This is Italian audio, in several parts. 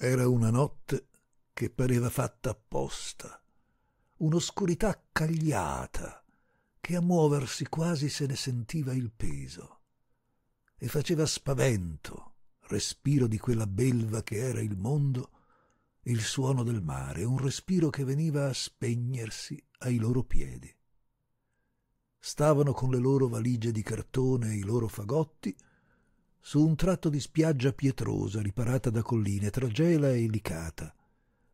Era una notte che pareva fatta apposta, un'oscurità accagliata che a muoversi quasi se ne sentiva il peso e faceva spavento, respiro di quella belva che era il mondo, il suono del mare, un respiro che veniva a spegnersi ai loro piedi. Stavano con le loro valigie di cartone e i loro fagotti, su un tratto di spiaggia pietrosa riparata da colline tra Gela e Licata.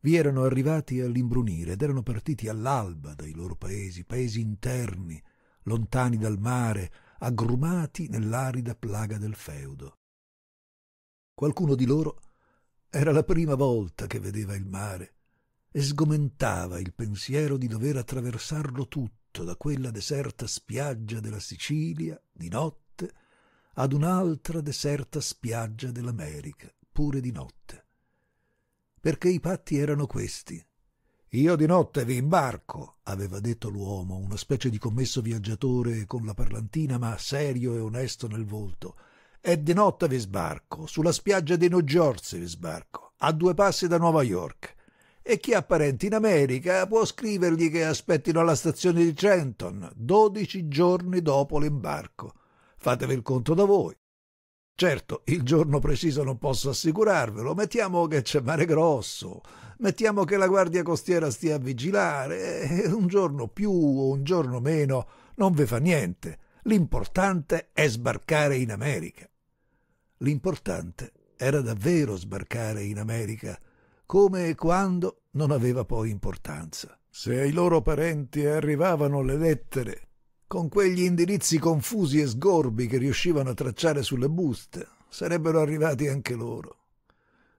Vi erano arrivati all'imbrunire ed erano partiti all'alba dai loro paesi, paesi interni, lontani dal mare, aggrumati nell'arida plaga del feudo. Qualcuno di loro era la prima volta che vedeva il mare e sgomentava il pensiero di dover attraversarlo tutto da quella deserta spiaggia della Sicilia di notte ad un'altra deserta spiaggia dell'America, pure di notte. Perché i patti erano questi. Io di notte vi imbarco, aveva detto l'uomo, una specie di commesso viaggiatore con la parlantina, ma serio e onesto nel volto. E di notte vi sbarco, sulla spiaggia di New Jersey vi sbarco, a due passi da Nuova York. E chi ha parenti in America può scrivergli che aspettino alla stazione di Trenton, dodici giorni dopo l'imbarco Fatevi il conto da voi. Certo, il giorno preciso non posso assicurarvelo, mettiamo che c'è mare grosso, mettiamo che la guardia costiera stia a vigilare, e eh, un giorno più o un giorno meno non ve fa niente. L'importante è sbarcare in America. L'importante era davvero sbarcare in America, come e quando non aveva poi importanza. Se ai loro parenti arrivavano le lettere con quegli indirizzi confusi e sgorbi che riuscivano a tracciare sulle buste, sarebbero arrivati anche loro.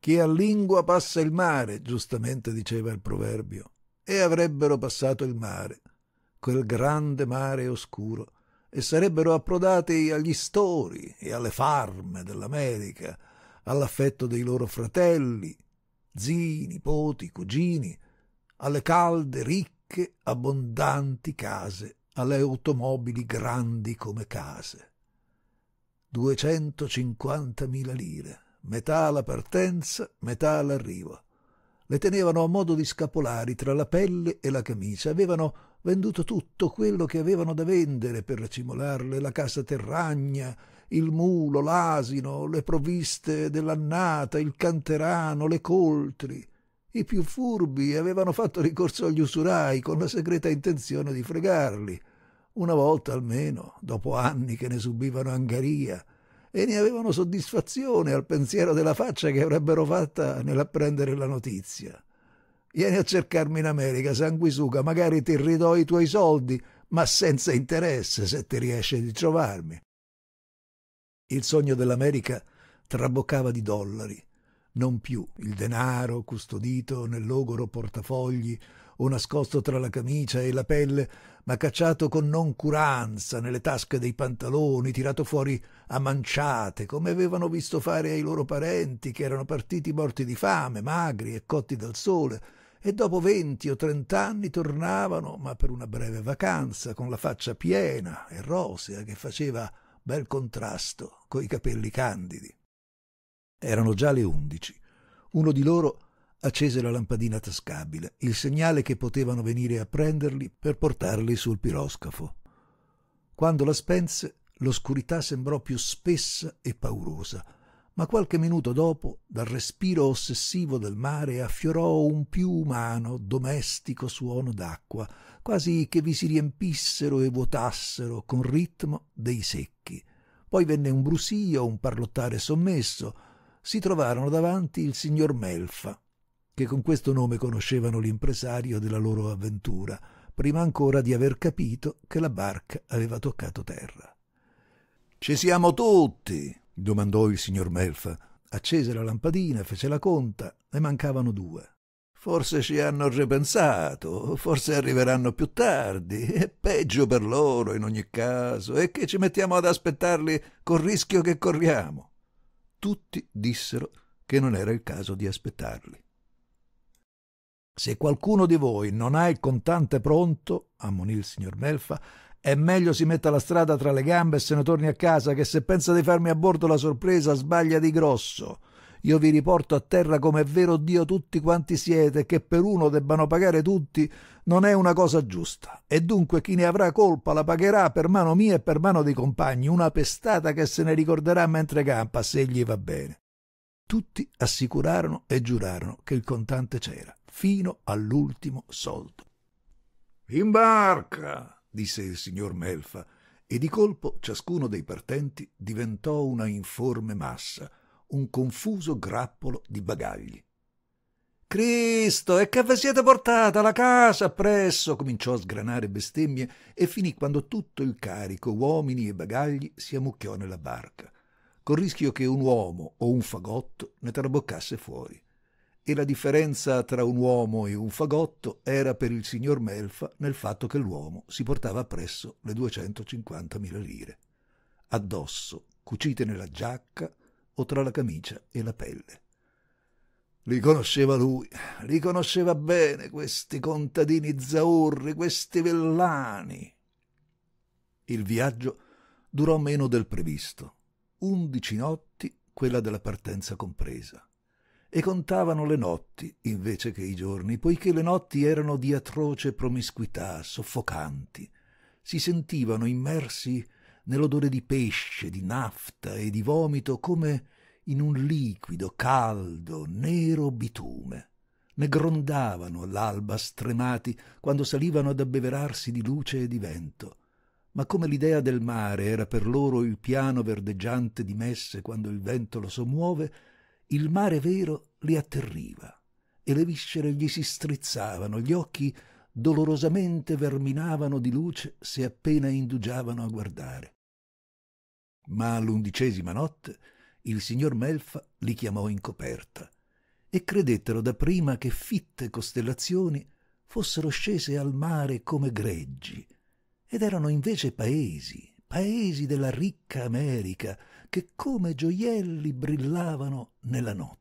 Chi ha lingua passa il mare, giustamente diceva il proverbio, e avrebbero passato il mare, quel grande mare oscuro, e sarebbero approdati agli stori e alle farme dell'America, all'affetto dei loro fratelli, zii, nipoti, cugini, alle calde, ricche, abbondanti case alle automobili grandi come case. 250.000 lire, metà alla partenza, metà all'arrivo. Le tenevano a modo di scapolari tra la pelle e la camicia, avevano venduto tutto quello che avevano da vendere per racimolarle, la casa terragna, il mulo, l'asino, le provviste dell'annata, il canterano, le coltri. I più furbi avevano fatto ricorso agli usurai con la segreta intenzione di fregarli una volta almeno, dopo anni che ne subivano angaria, e ne avevano soddisfazione al pensiero della faccia che avrebbero fatta nell'apprendere la notizia. Vieni a cercarmi in America, sanguisuga, magari ti ridò i tuoi soldi, ma senza interesse se ti riesce di trovarmi. Il sogno dell'America traboccava di dollari, non più il denaro custodito nel logoro portafogli o nascosto tra la camicia e la pelle, ma cacciato con noncuranza nelle tasche dei pantaloni, tirato fuori a manciate, come avevano visto fare ai loro parenti che erano partiti morti di fame, magri e cotti dal sole, e dopo venti o trent'anni tornavano, ma per una breve vacanza, con la faccia piena e rosea che faceva bel contrasto coi capelli candidi. Erano già le undici. Uno di loro accese la lampadina tascabile, il segnale che potevano venire a prenderli per portarli sul piroscafo. Quando la spense, l'oscurità sembrò più spessa e paurosa, ma qualche minuto dopo, dal respiro ossessivo del mare, affiorò un più umano, domestico suono d'acqua, quasi che vi si riempissero e vuotassero con ritmo dei secchi. Poi venne un brusio, un parlottare sommesso. Si trovarono davanti il signor Melfa, che con questo nome conoscevano l'impresario della loro avventura, prima ancora di aver capito che la barca aveva toccato terra. Ci siamo tutti, domandò il signor Melfa. Accese la lampadina, fece la conta, ne mancavano due. Forse ci hanno ripensato, forse arriveranno più tardi, è peggio per loro in ogni caso, e che ci mettiamo ad aspettarli col rischio che corriamo. Tutti dissero che non era il caso di aspettarli. Se qualcuno di voi non ha il contante pronto, ammonì il signor Melfa, è meglio si metta la strada tra le gambe e se ne torni a casa che se pensa di farmi a bordo la sorpresa sbaglia di grosso. Io vi riporto a terra come è vero Dio tutti quanti siete, che per uno debbano pagare tutti, non è una cosa giusta. E dunque chi ne avrà colpa la pagherà per mano mia e per mano dei compagni, una pestata che se ne ricorderà mentre campa, se gli va bene. Tutti assicurarono e giurarono che il contante c'era fino all'ultimo soldo. In barca, disse il signor Melfa, e di colpo ciascuno dei partenti diventò una informe massa, un confuso grappolo di bagagli. Cristo, e che vi siete portata la casa appresso? cominciò a sgranare bestemmie e finì quando tutto il carico, uomini e bagagli, si ammucchiò nella barca, col rischio che un uomo o un fagotto ne traboccasse fuori e la differenza tra un uomo e un fagotto era per il signor Melfa nel fatto che l'uomo si portava appresso le 250.000 lire, addosso, cucite nella giacca o tra la camicia e la pelle. Li conosceva lui, li conosceva bene questi contadini zaurri, questi villani. Il viaggio durò meno del previsto, undici notti quella della partenza compresa e contavano le notti invece che i giorni, poiché le notti erano di atroce promiscuità, soffocanti. Si sentivano immersi nell'odore di pesce, di nafta e di vomito come in un liquido caldo, nero bitume. Ne grondavano all'alba stremati quando salivano ad abbeverarsi di luce e di vento. Ma come l'idea del mare era per loro il piano verdeggiante di messe quando il vento lo sommuove, il mare vero li atterriva e le viscere gli si strizzavano, gli occhi dolorosamente verminavano di luce se appena indugiavano a guardare. Ma all'undicesima notte il signor Melfa li chiamò in coperta e credettero dapprima che fitte costellazioni fossero scese al mare come greggi ed erano invece paesi, paesi della ricca America, che come gioielli brillavano nella notte.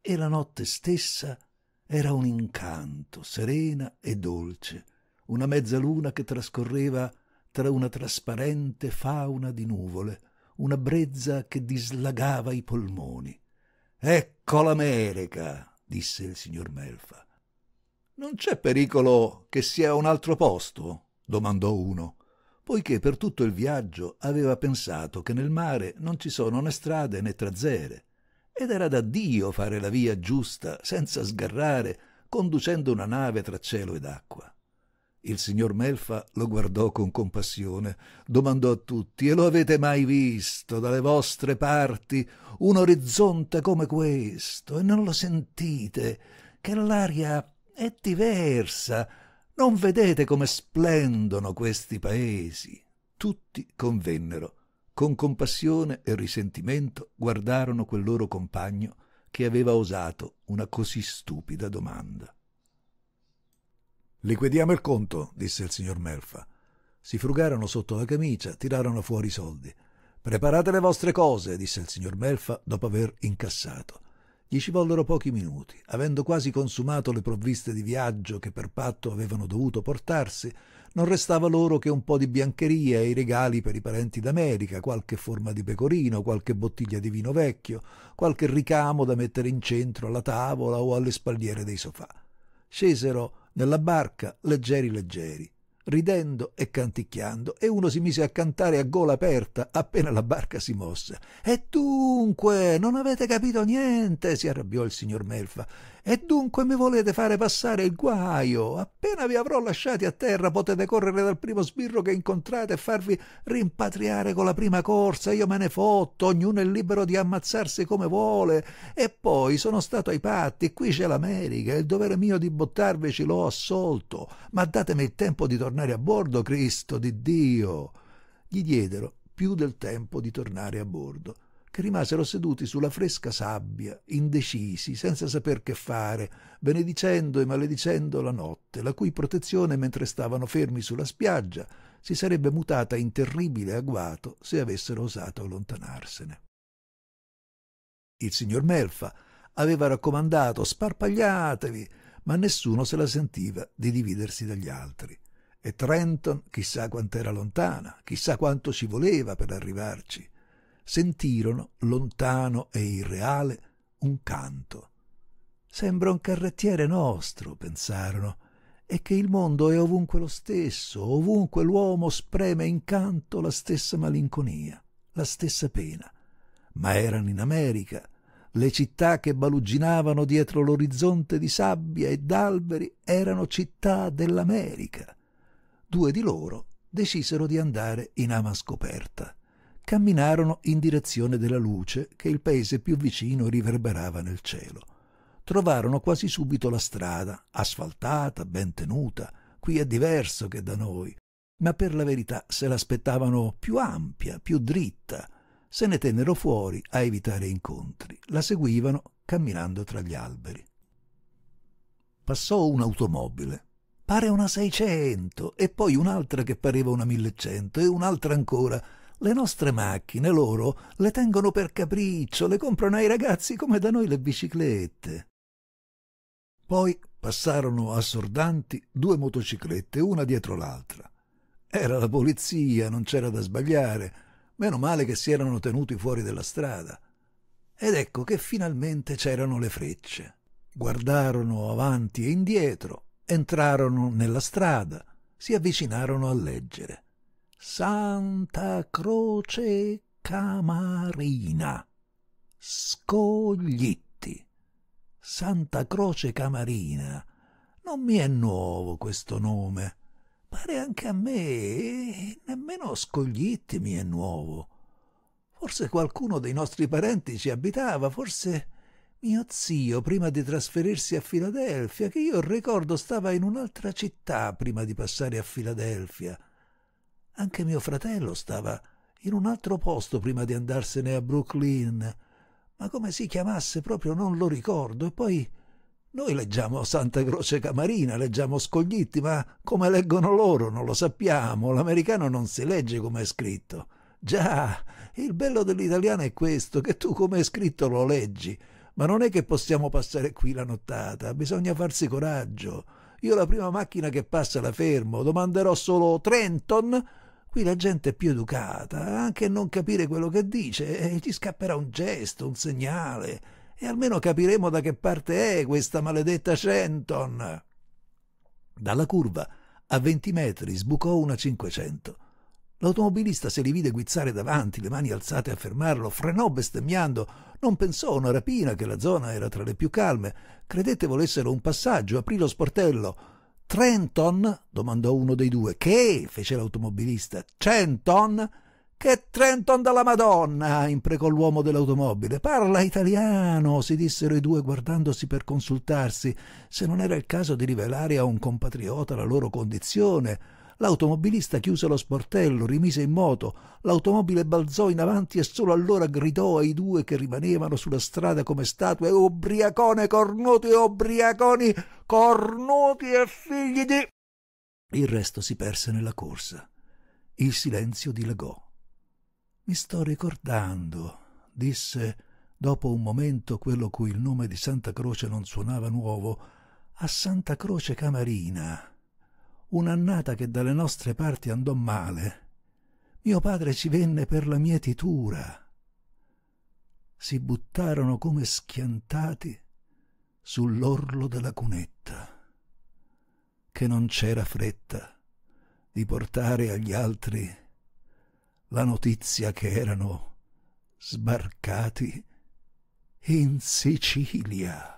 E la notte stessa era un incanto, serena e dolce, una mezzaluna che trascorreva tra una trasparente fauna di nuvole, una brezza che dislagava i polmoni. Ecco l'America, disse il signor Melfa. Non c'è pericolo che sia un altro posto? domandò uno poiché per tutto il viaggio aveva pensato che nel mare non ci sono né strade né trazzere, ed era da Dio fare la via giusta senza sgarrare, conducendo una nave tra cielo ed acqua. Il signor Melfa lo guardò con compassione, domandò a tutti: E lo avete mai visto dalle vostre parti un orizzonte come questo? E non lo sentite? Che l'aria è diversa non vedete come splendono questi paesi? Tutti convennero. Con compassione e risentimento guardarono quel loro compagno che aveva osato una così stupida domanda. Liquidiamo il conto, disse il signor Melfa. Si frugarono sotto la camicia, tirarono fuori i soldi. Preparate le vostre cose, disse il signor Melfa dopo aver incassato. Gli ci vollero pochi minuti. Avendo quasi consumato le provviste di viaggio che per patto avevano dovuto portarsi, non restava loro che un po' di biancheria e i regali per i parenti d'America, qualche forma di pecorino, qualche bottiglia di vino vecchio, qualche ricamo da mettere in centro alla tavola o alle spalliere dei sofà. Scesero nella barca leggeri leggeri ridendo e canticchiando, e uno si mise a cantare a gola aperta appena la barca si mosse. E dunque, non avete capito niente, si arrabbiò il signor Melfa. E dunque mi volete fare passare il guaio? Appena vi avrò lasciati a terra potete correre dal primo sbirro che incontrate e farvi rimpatriare con la prima corsa. Io me ne fotto, ognuno è libero di ammazzarsi come vuole. E poi sono stato ai patti, qui c'è l'America, il dovere mio di buttarveci l'ho assolto. Ma datemi il tempo di tornare tornare a bordo, Cristo di Dio. Gli diedero più del tempo di tornare a bordo, che rimasero seduti sulla fresca sabbia, indecisi, senza saper che fare, benedicendo e maledicendo la notte, la cui protezione, mentre stavano fermi sulla spiaggia, si sarebbe mutata in terribile agguato se avessero osato allontanarsene. Il signor Melfa aveva raccomandato sparpagliatevi, ma nessuno se la sentiva di dividersi dagli altri. E Trenton chissà quant'era lontana, chissà quanto ci voleva per arrivarci. Sentirono, lontano e irreale, un canto. Sembra un carrettiere nostro, pensarono, e che il mondo è ovunque lo stesso, ovunque l'uomo spreme in canto la stessa malinconia, la stessa pena. Ma erano in America, le città che baluginavano dietro l'orizzonte di sabbia e d'alberi erano città dell'America due di loro decisero di andare in ama scoperta. Camminarono in direzione della luce che il paese più vicino riverberava nel cielo. Trovarono quasi subito la strada, asfaltata, ben tenuta. Qui è diverso che da noi, ma per la verità se l'aspettavano più ampia, più dritta. Se ne tennero fuori a evitare incontri. La seguivano camminando tra gli alberi. Passò un'automobile pare una 600 e poi un'altra che pareva una 1100 e un'altra ancora. Le nostre macchine, loro, le tengono per capriccio, le comprano ai ragazzi come da noi le biciclette. Poi passarono assordanti due motociclette, una dietro l'altra. Era la polizia, non c'era da sbagliare. Meno male che si erano tenuti fuori della strada. Ed ecco che finalmente c'erano le frecce. Guardarono avanti e indietro, Entrarono nella strada, si avvicinarono a leggere. Santa Croce Camarina. Scoglitti. Santa Croce Camarina. Non mi è nuovo questo nome. Pare anche a me, e eh, nemmeno Scoglitti mi è nuovo. Forse qualcuno dei nostri parenti ci abitava, forse mio zio, prima di trasferirsi a Filadelfia, che io ricordo stava in un'altra città prima di passare a Filadelfia. Anche mio fratello stava in un altro posto prima di andarsene a Brooklyn, ma come si chiamasse proprio non lo ricordo. E poi noi leggiamo Santa Croce Camarina, leggiamo Scoglitti, ma come leggono loro non lo sappiamo. L'americano non si legge come è scritto. Già, il bello dell'italiano è questo, che tu come è scritto lo leggi ma non è che possiamo passare qui la nottata, bisogna farsi coraggio. Io la prima macchina che passa la fermo, domanderò solo Trenton. Qui la gente è più educata, anche a non capire quello che dice, e gli scapperà un gesto, un segnale, e almeno capiremo da che parte è questa maledetta Trenton. Dalla curva a venti metri sbucò una 500. L'automobilista se li vide guizzare davanti, le mani alzate a fermarlo, frenò bestemmiando, non pensò a una rapina, che la zona era tra le più calme, credette volessero un passaggio, aprì lo sportello. Trenton? domandò uno dei due. Che? fece l'automobilista. Centon? Che Trenton dalla Madonna! imprecò l'uomo dell'automobile. Parla italiano! si dissero i due guardandosi per consultarsi, se non era il caso di rivelare a un compatriota la loro condizione L'automobilista chiuse lo sportello, rimise in moto, l'automobile balzò in avanti e solo allora gridò ai due che rimanevano sulla strada come statue Ubriacone, cornuti, ubriaconi, cornuti e figli di... Il resto si perse nella corsa. Il silenzio dilagò. Mi sto ricordando, disse dopo un momento quello cui il nome di Santa Croce non suonava nuovo, a Santa Croce Camarina un'annata che dalle nostre parti andò male. Mio padre ci venne per la mietitura. Si buttarono come schiantati sull'orlo della cunetta, che non c'era fretta di portare agli altri la notizia che erano sbarcati in Sicilia.